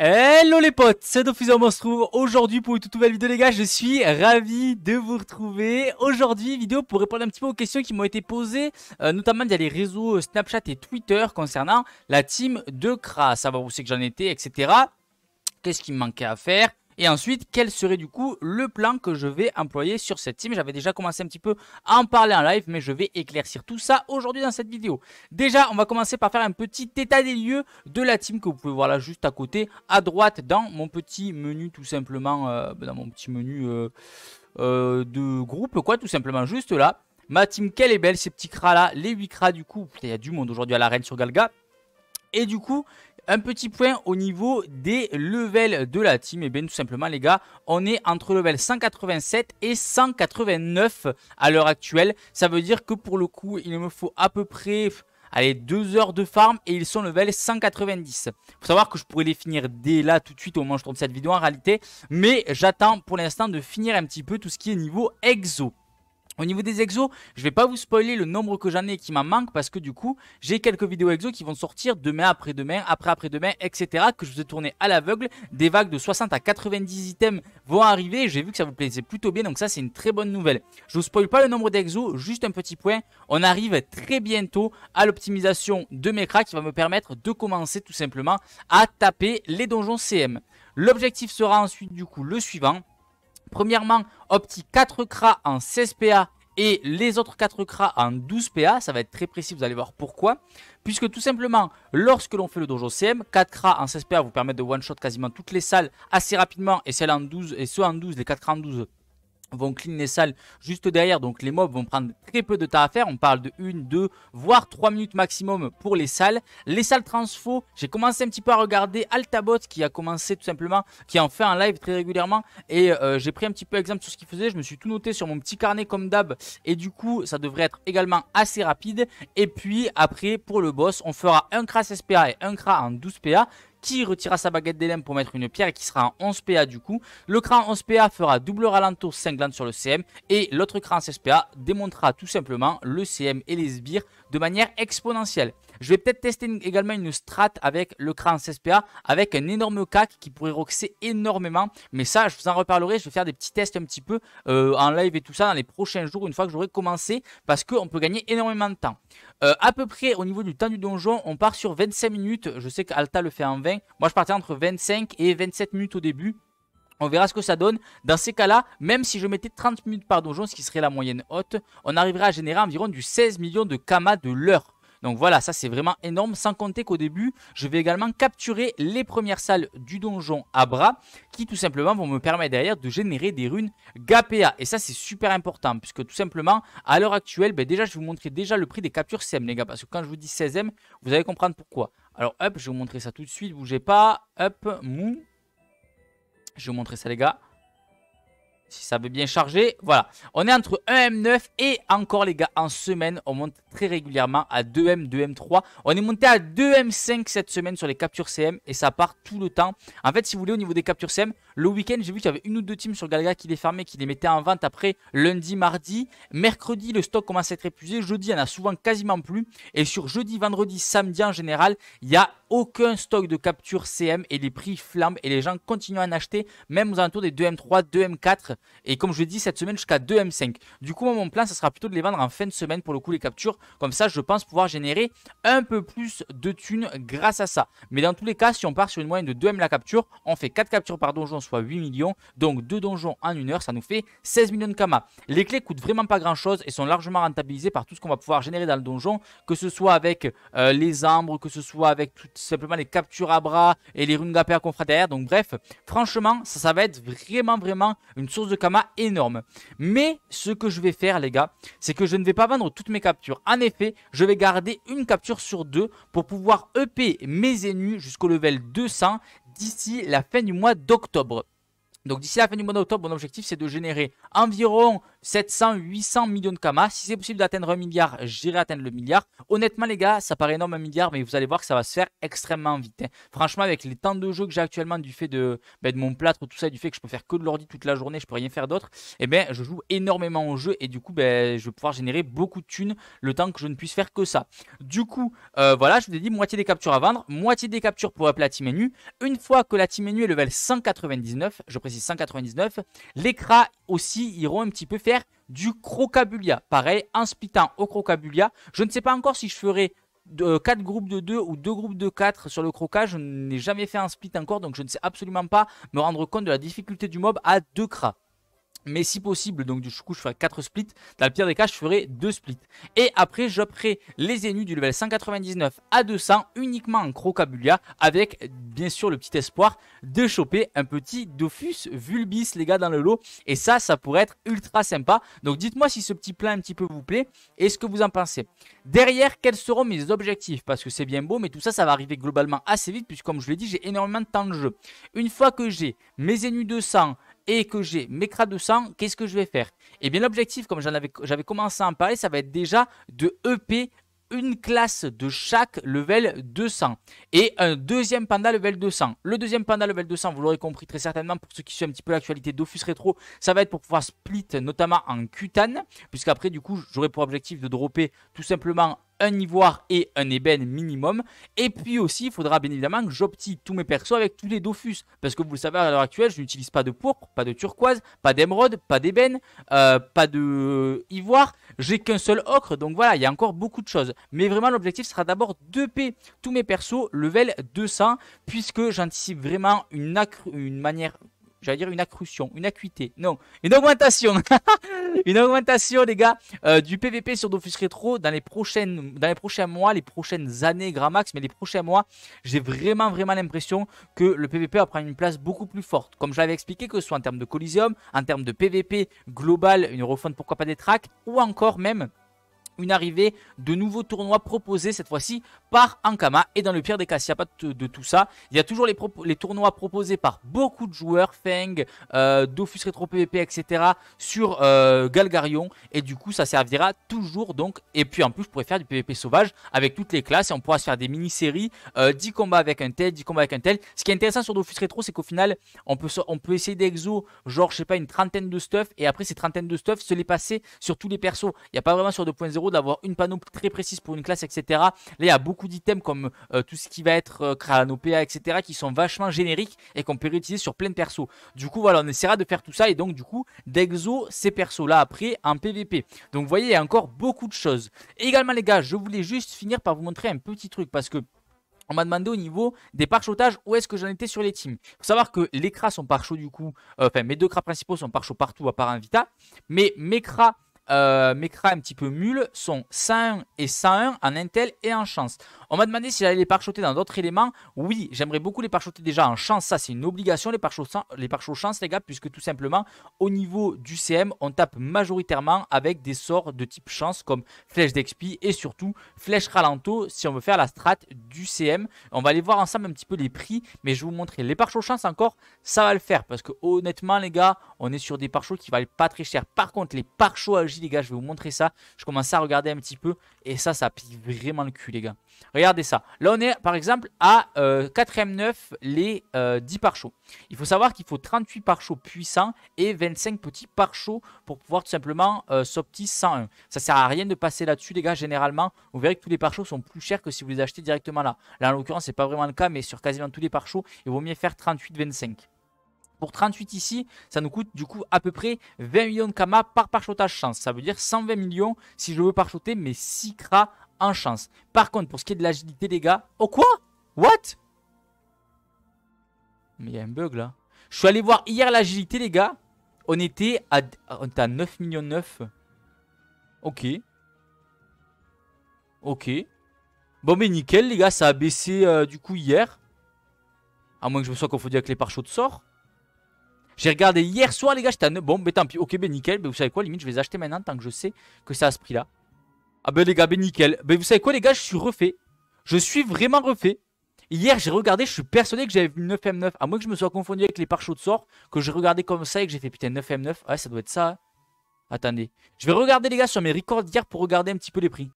Hello les potes, c'est Dofuseur on se retrouve aujourd'hui pour une toute nouvelle vidéo les gars, je suis ravi de vous retrouver Aujourd'hui vidéo pour répondre un petit peu aux questions qui m'ont été posées euh, Notamment via les réseaux Snapchat et Twitter concernant la team de Kras, Savoir où c'est que j'en étais, etc Qu'est-ce qui me manquait à faire et ensuite, quel serait du coup le plan que je vais employer sur cette team J'avais déjà commencé un petit peu à en parler en live, mais je vais éclaircir tout ça aujourd'hui dans cette vidéo. Déjà, on va commencer par faire un petit état des lieux de la team que vous pouvez voir là juste à côté, à droite, dans mon petit menu tout simplement, euh, dans mon petit menu euh, euh, de groupe, quoi, tout simplement juste là. Ma team, quelle est belle, ces petits cras là, les 8 cras du coup, il y a du monde aujourd'hui à l'arène sur Galga. Et du coup, un petit point au niveau des levels de la team. Et eh bien tout simplement les gars, on est entre level 187 et 189 à l'heure actuelle. Ça veut dire que pour le coup, il me faut à peu près... Allez, 2 heures de farm et ils sont level 190. Faut savoir que je pourrais les finir dès là tout de suite au moment où je tourne cette vidéo en réalité. Mais j'attends pour l'instant de finir un petit peu tout ce qui est niveau exo. Au niveau des exos, je vais pas vous spoiler le nombre que j'en ai qui m'en manque parce que du coup, j'ai quelques vidéos exos qui vont sortir demain, après-demain, après-après-demain, etc. que je vous ai tourné à l'aveugle. Des vagues de 60 à 90 items vont arriver. J'ai vu que ça vous plaisait plutôt bien, donc ça c'est une très bonne nouvelle. Je vous spoil pas le nombre d'exos, juste un petit point. On arrive très bientôt à l'optimisation de mes cracks qui va me permettre de commencer tout simplement à taper les donjons CM. L'objectif sera ensuite du coup le suivant. Premièrement, opti 4 cras en 16 PA et les autres 4 cras en 12 PA. Ça va être très précis, vous allez voir pourquoi. Puisque tout simplement, lorsque l'on fait le dojo CM, 4 cras en 16 PA vous permettent de one-shot quasiment toutes les salles assez rapidement. Et celles en 12, et ceux en 12, les 4 cras en 12 vont clean les salles juste derrière. Donc les mobs vont prendre très peu de temps à faire. On parle de 1, 2, voire 3 minutes maximum pour les salles. Les salles transfo, j'ai commencé un petit peu à regarder Altabot qui a commencé tout simplement, qui en fait un live très régulièrement. Et euh, j'ai pris un petit peu exemple sur ce qu'il faisait. Je me suis tout noté sur mon petit carnet comme d'hab. Et du coup, ça devrait être également assez rapide. Et puis après, pour le boss, on fera un cras SPA et un cras en 12 PA qui retira sa baguette lames pour mettre une pierre et qui sera en 11 PA du coup. Le cran 11 PA fera double ralentour cinglant sur le CM et l'autre cran 16 PA Démontrera tout simplement le CM et les sbires de manière exponentielle. Je vais peut-être tester également une strat avec le krans CPA. avec un énorme CAC qui pourrait roxer énormément. Mais ça, je vous en reparlerai. Je vais faire des petits tests un petit peu euh, en live et tout ça dans les prochains jours, une fois que j'aurai commencé, parce qu'on peut gagner énormément de temps. A euh, à peu près au niveau du temps du donjon, on part sur 25 minutes. Je sais qu'Alta le fait en 20. Moi, je partais entre 25 et 27 minutes au début. On verra ce que ça donne. Dans ces cas-là, même si je mettais 30 minutes par donjon, ce qui serait la moyenne haute, on arriverait à générer environ du 16 millions de kamas de l'heure. Donc voilà, ça c'est vraiment énorme, sans compter qu'au début, je vais également capturer les premières salles du donjon à bras, qui tout simplement vont me permettre derrière de générer des runes Gapea. Et ça c'est super important, puisque tout simplement, à l'heure actuelle, ben déjà je vais vous montrer déjà le prix des captures SEM, les gars, parce que quand je vous dis 16M, vous allez comprendre pourquoi. Alors hop, je vais vous montrer ça tout de suite, bougez pas, hop, mou, je vais vous montrer ça, les gars. Si ça veut bien charger, voilà. On est entre 1M9 et encore, les gars, en semaine, on monte très régulièrement à 2M, 2M3. On est monté à 2M5 cette semaine sur les captures CM et ça part tout le temps. En fait, si vous voulez, au niveau des captures CM, le week-end, j'ai vu qu'il y avait une ou deux teams sur Galaga qui les fermaient, qui les mettaient en vente après lundi, mardi. Mercredi, le stock commence à être épuisé. Jeudi, il n'y en a souvent quasiment plus. Et sur jeudi, vendredi, samedi en général, il y a aucun stock de capture CM et les prix flambent et les gens continuent à en acheter même aux alentours des 2M3, 2M4 et comme je dis cette semaine jusqu'à 2M5. Du coup, mon plan, ça sera plutôt de les vendre en fin de semaine pour le coup les captures. Comme ça, je pense pouvoir générer un peu plus de thunes grâce à ça. Mais dans tous les cas, si on part sur une moyenne de 2M la capture, on fait 4 captures par donjon, soit 8 millions. Donc 2 donjons en 1 heure, ça nous fait 16 millions de kamas. Les clés coûtent vraiment pas grand chose et sont largement rentabilisées par tout ce qu'on va pouvoir générer dans le donjon, que ce soit avec euh, les ambres, que ce soit avec toutes simplement les captures à bras et les runes qu'on fera derrière. Donc bref, franchement, ça, ça va être vraiment, vraiment une source de Kama énorme. Mais ce que je vais faire, les gars, c'est que je ne vais pas vendre toutes mes captures. En effet, je vais garder une capture sur deux pour pouvoir EP mes ennemis jusqu'au level 200 d'ici la fin du mois d'octobre. Donc d'ici la fin du mois d'octobre, mon objectif c'est de générer environ 700, 800 millions de kamas. Si c'est possible d'atteindre un milliard, j'irai atteindre le milliard. Honnêtement, les gars, ça paraît énorme un milliard, mais vous allez voir que ça va se faire extrêmement vite. Hein. Franchement, avec les temps de jeu que j'ai actuellement, du fait de, ben, de mon plâtre, tout ça, du fait que je peux faire que de l'ordi toute la journée, je peux rien faire d'autre, eh ben, je joue énormément au jeu et du coup, ben, je vais pouvoir générer beaucoup de thunes le temps que je ne puisse faire que ça. Du coup, euh, voilà, je vous ai dit moitié des captures à vendre, moitié des captures pour appeler la team menu. Une fois que la team menu est level 199, je précise 199, les cras aussi iront un petit peu faire du crocabulia. Pareil, en splitant au crocabulia. Je ne sais pas encore si je ferai de, 4 euh, groupes de 2 ou 2 groupes de 4 sur le crocage. Je n'ai jamais fait un split encore, donc je ne sais absolument pas me rendre compte de la difficulté du mob à 2 cras. Mais si possible, donc du coup, je ferai 4 splits. Dans le pire des cas, je ferai 2 splits. Et après, j'opterai les énus du level 199 à 200 uniquement en crocabulia. Avec, bien sûr, le petit espoir de choper un petit Dofus Vulbis, les gars, dans le lot. Et ça, ça pourrait être ultra sympa. Donc dites-moi si ce petit plan un petit peu vous plaît et ce que vous en pensez. Derrière, quels seront mes objectifs Parce que c'est bien beau, mais tout ça, ça va arriver globalement assez vite. Puisque, comme je l'ai dit, j'ai énormément de temps de jeu. Une fois que j'ai mes de 200, et que j'ai mes crates de sang, qu'est-ce que je vais faire Eh bien l'objectif, comme j'avais commencé à en parler, ça va être déjà de EP une classe de chaque level 200 et un deuxième panda level 200. Le deuxième panda level 200, vous l'aurez compris très certainement pour ceux qui suivent un petit peu l'actualité d'Office Retro, ça va être pour pouvoir split notamment en cutane, puisqu'après du coup j'aurai pour objectif de dropper tout simplement un ivoire et un ébène minimum. Et puis aussi, il faudra bien évidemment que j'optie tous mes persos avec tous les Dofus. Parce que vous le savez, à l'heure actuelle, je n'utilise pas de pourpre, pas de turquoise, pas d'émeraude, pas d'ébène, euh, pas de ivoire. J'ai qu'un seul ocre. Donc voilà, il y a encore beaucoup de choses. Mais vraiment, l'objectif sera d'abord 2P. tous mes persos level 200. Puisque j'anticipe vraiment une, une manière j'allais dire une accrution, une acuité, non, une augmentation, une augmentation, les gars, euh, du PVP sur Dofus Retro dans les, prochaines, dans les prochains mois, les prochaines années, grand max, mais les prochains mois, j'ai vraiment, vraiment l'impression que le PVP va prendre une place beaucoup plus forte. Comme je l'avais expliqué, que ce soit en termes de Coliseum, en termes de PVP global, une refonte, pourquoi pas des tracks, ou encore même une arrivée de nouveaux tournois proposés cette fois-ci par Ankama. Et dans le pire des cas, s'il n'y a pas de, tout ça, il y a toujours les, les tournois proposés par beaucoup de joueurs, Feng, euh, Dofus Retro PvP, etc. sur euh, Galgarion. Et du coup, ça servira toujours donc. Et puis en plus, je pourrais faire du PvP sauvage avec toutes les classes et on pourra se faire des mini-séries, 10 euh, combats avec un tel, 10 combats avec un tel. Ce qui est intéressant sur Dofus Retro, c'est qu'au final, on peut, on peut essayer d'exo, genre, je sais pas, une trentaine de stuff et après ces trentaines de stuff se les passer sur tous les persos. Il n'y a pas vraiment sur 2.0 d'avoir une panneau très précise pour une classe, etc. Là, il y a beaucoup d'items comme euh, tout ce qui va être euh, etc. qui sont vachement génériques et qu'on peut réutiliser sur plein de persos. Du coup, voilà, on essaiera de faire tout ça et donc, du coup, d'exo ces persos-là après en PVP. Donc, vous voyez, il y a encore beaucoup de choses. également, les gars, je voulais juste finir par vous montrer un petit truc parce que on m'a demandé au niveau des parchotages où est-ce que j'en étais sur les teams. Faut savoir que les cras sont par du coup, euh, enfin mes deux cras principaux sont par partout à part Invita, mais mes cras euh, mes crânes un petit peu mule sont 101 et 101 en Intel et en chance. On m'a demandé si j'allais les parchoter dans d'autres éléments. Oui, j'aimerais beaucoup les parchoter déjà en chance. Ça, c'est une obligation, les parchots, les chance, les gars, puisque tout simplement, au niveau du CM, on tape majoritairement avec des sorts de type chance comme flèche d'expi et surtout flèche ralento si on veut faire la strat du CM. On va aller voir ensemble un petit peu les prix, mais je vais vous montrer les parchots chance encore. Ça va le faire parce que honnêtement, les gars, on est sur des parchots qui valent pas très cher. Par contre, les parchots agis, les gars, je vais vous montrer ça. Je commence à regarder un petit peu et ça, ça pique vraiment le cul, les gars. Regardez ça. Là, on est par exemple à 4 ème 9 les 10 euh, pare chaud. Il faut savoir qu'il faut 38 pare chaud puissants et 25 petits pare chauds pour pouvoir tout simplement euh, 101. Ça sert à rien de passer là-dessus, les gars. Généralement, vous verrez que tous les par sont plus chers que si vous les achetez directement là. Là, en l'occurrence, c'est pas vraiment le cas, mais sur quasiment tous les pare chauds, il vaut mieux faire 38-25. Pour 38 ici, ça nous coûte du coup à peu près 20 millions de kamas par parchotage chance. Ça veut dire 120 millions si je veux parchoter mes 6 cras en chance. Par contre, pour ce qui est de l'agilité, les gars... Oh quoi What Mais il y a un bug, là. Je suis allé voir hier l'agilité, les gars. On était à, on 9 millions 9. Ok. Ok. Bon, mais nickel, les gars. Ça a baissé, euh, du coup, hier. À moins que je me sois confondu avec les pare de sort. J'ai regardé hier soir, les gars. J'étais à Bon, mais tant pis. Ok, mais nickel. Mais vous savez quoi, limite, je vais les acheter maintenant tant que je sais que ça à ce prix-là. Ah ben les gars, ben nickel. Ben vous savez quoi les gars, je suis refait. Je suis vraiment refait. Hier, j'ai regardé, je suis persuadé que j'avais vu 9M9. À moins que je me sois confondu avec les pare de sort, que j'ai regardé comme ça et que j'ai fait putain 9M9. Ouais, ça doit être ça. Hein. Attendez. Je vais regarder les gars sur mes records d'hier pour regarder un petit peu les prix.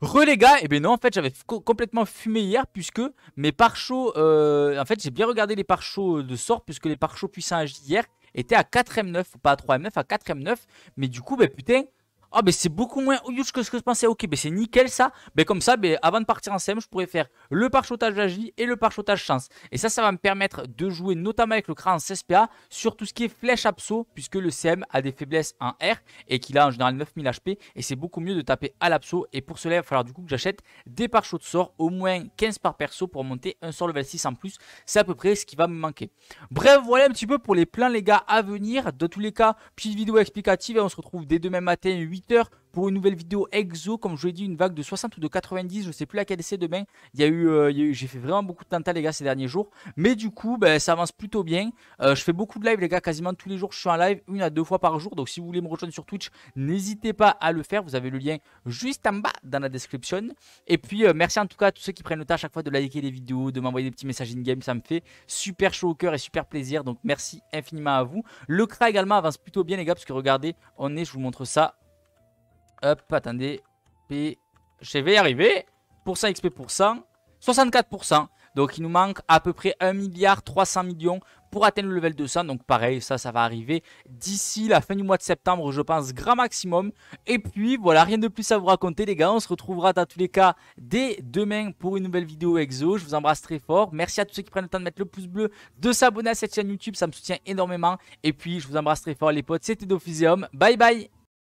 Re les gars, et eh ben non en fait j'avais complètement fumé hier puisque mes pare euh, en fait j'ai bien regardé les pare de sort puisque les pare puissants d'hier hier étaient à 4M9, pas à 3M9, à 4M9, mais du coup ben putain ah, mais ben, c'est beaucoup moins huge que ce que je pensais. Ok, mais ben, c'est nickel ça. Mais ben, comme ça, avant de partir en CM, je pourrais faire le parchotage agile et le parchotage chance. Et ça, ça va me permettre de jouer notamment avec le cran en 16 PA sur tout ce qui est flèche abso, puisque le CM a des faiblesses en R et qu'il a en général 9000 HP. Et c'est beaucoup mieux de taper à l'abso. Et pour cela, il va falloir du coup que j'achète des parchots de sorts au moins 15 par perso pour monter un sort level 6 en plus. C'est à peu près ce qui va me manquer. Bref, voilà un petit peu pour les plans, les gars, à venir. De tous les cas, petite vidéo explicative et on se retrouve dès demain matin, 8 pour une nouvelle vidéo exo, comme je vous l'ai dit, une vague de 60 ou de 90, je sais plus laquelle c'est demain. Euh, il y a eu, j'ai fait vraiment beaucoup de tenta les gars ces derniers jours, mais du coup, ben, ça avance plutôt bien. Euh, je fais beaucoup de live les gars, quasiment tous les jours, je suis en live une à deux fois par jour. Donc si vous voulez me rejoindre sur Twitch, n'hésitez pas à le faire. Vous avez le lien juste en bas dans la description. Et puis euh, merci en tout cas à tous ceux qui prennent le temps à chaque fois de liker les vidéos, de m'envoyer des petits messages in game, ça me fait super chaud au cœur et super plaisir. Donc merci infiniment à vous. Le CRA également avance plutôt bien les gars, parce que regardez, on est, je vous montre ça Hop, attendez. P... Je vais y arriver. 100 XP pour 100. 64%. Donc il nous manque à peu près 1 milliard 300 millions pour atteindre le level 200. Donc pareil, ça, ça va arriver d'ici la fin du mois de septembre, je pense, grand maximum. Et puis voilà, rien de plus à vous raconter les gars. On se retrouvera dans tous les cas dès demain pour une nouvelle vidéo exo. Je vous embrasse très fort. Merci à tous ceux qui prennent le temps de mettre le pouce bleu, de s'abonner à cette chaîne YouTube. Ça me soutient énormément. Et puis je vous embrasse très fort les potes. C'était Dophysium. Bye bye